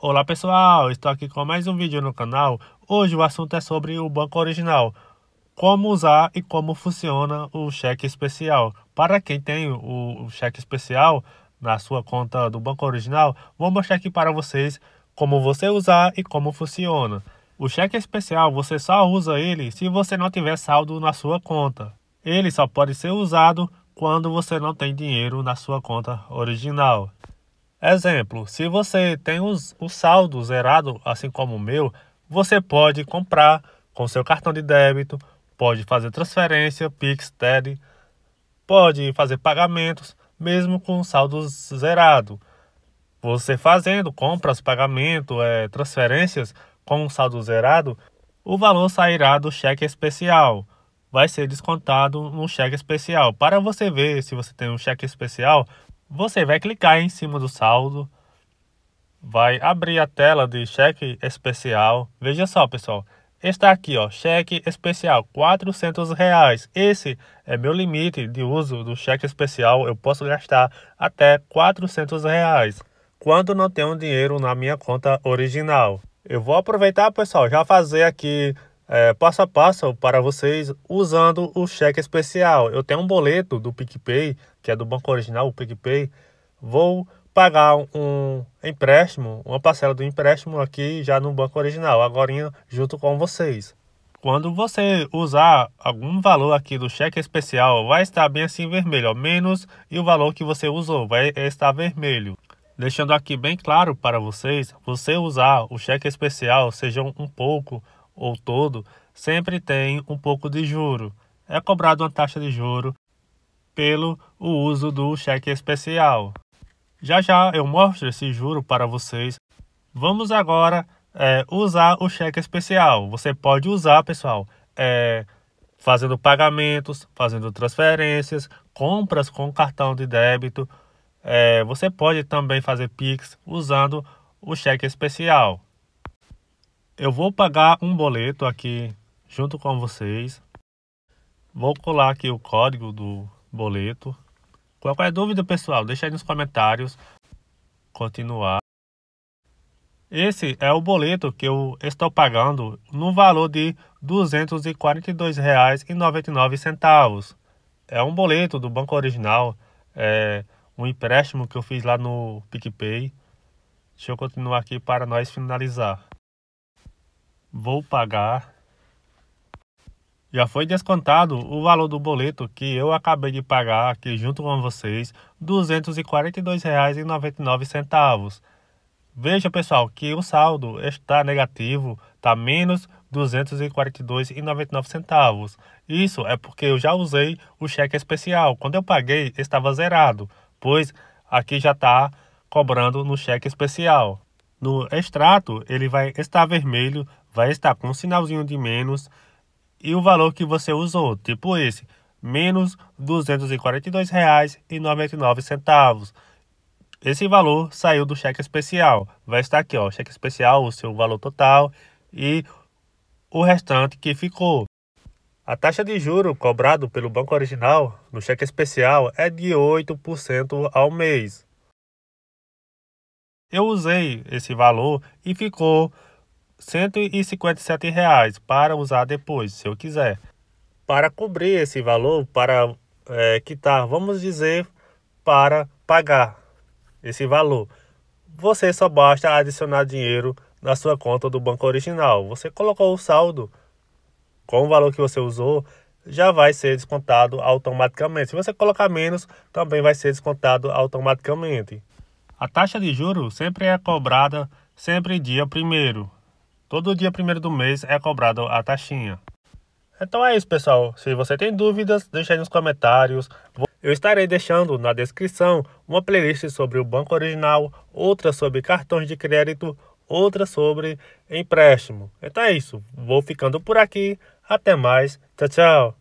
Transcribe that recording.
Olá pessoal, estou aqui com mais um vídeo no canal. Hoje o assunto é sobre o banco original, como usar e como funciona o cheque especial. Para quem tem o cheque especial na sua conta do banco original, vou mostrar aqui para vocês como você usar e como funciona. O cheque especial você só usa ele se você não tiver saldo na sua conta. Ele só pode ser usado quando você não tem dinheiro na sua conta original. Exemplo, se você tem os, o saldo zerado, assim como o meu, você pode comprar com seu cartão de débito, pode fazer transferência, Pix, TED, pode fazer pagamentos, mesmo com saldo zerado. Você fazendo compras, pagamento, é, transferências com saldo zerado, o valor sairá do cheque especial. Vai ser descontado no cheque especial. Para você ver se você tem um cheque especial, você vai clicar em cima do saldo, vai abrir a tela de cheque especial. Veja só, pessoal, está aqui, ó, cheque especial, 400 reais. Esse é meu limite de uso do cheque especial, eu posso gastar até 400 reais quando não tenho dinheiro na minha conta original. Eu vou aproveitar, pessoal, já fazer aqui é, passo a passo para vocês usando o cheque especial. Eu tenho um boleto do PicPay, que é do Banco Original, o PicPay. Vou pagar um empréstimo, uma parcela do empréstimo aqui já no Banco Original, agora junto com vocês. Quando você usar algum valor aqui do cheque especial, vai estar bem assim vermelho, ó, menos e o valor que você usou vai estar vermelho. Deixando aqui bem claro para vocês, você usar o cheque especial, seja um pouco ou todo, sempre tem um pouco de juro. É cobrado uma taxa de juro pelo o uso do cheque especial. Já já eu mostro esse juro para vocês. Vamos agora é, usar o cheque especial. Você pode usar, pessoal, é, fazendo pagamentos, fazendo transferências, compras com cartão de débito. É, você pode também fazer Pix usando o cheque especial eu vou pagar um boleto aqui junto com vocês. Vou colar aqui o código do boleto. Qualquer dúvida, pessoal, deixa aí nos comentários. Continuar. Esse é o boleto que eu estou pagando no valor de R$ 242,99. É um boleto do Banco Original, é um empréstimo que eu fiz lá no PicPay. Deixa eu continuar aqui para nós finalizar vou pagar. Já foi descontado o valor do boleto que eu acabei de pagar aqui junto com vocês, R$ 242,99. Veja, pessoal, que o saldo está negativo, está menos R$ 242,99. Isso é porque eu já usei o cheque especial. Quando eu paguei, estava zerado, pois aqui já está cobrando no cheque especial. No extrato, ele vai estar vermelho vai estar com um sinalzinho de menos e o valor que você usou, tipo esse, menos R$ 242,99. Esse valor saiu do cheque especial. Vai estar aqui, ó, cheque especial, o seu valor total e o restante que ficou. A taxa de juro cobrado pelo banco original no cheque especial é de 8% ao mês. Eu usei esse valor e ficou R$ reais para usar depois, se eu quiser. Para cobrir esse valor, para é, quitar, vamos dizer, para pagar esse valor, você só basta adicionar dinheiro na sua conta do banco original. Você colocou o saldo com o valor que você usou, já vai ser descontado automaticamente. Se você colocar menos, também vai ser descontado automaticamente. A taxa de juro sempre é cobrada sempre dia primeiro Todo dia primeiro do mês é cobrado a taxinha. Então é isso, pessoal. Se você tem dúvidas, deixe aí nos comentários. Eu estarei deixando na descrição uma playlist sobre o banco original, outra sobre cartões de crédito, outra sobre empréstimo. Então é isso. Vou ficando por aqui. Até mais. Tchau, tchau.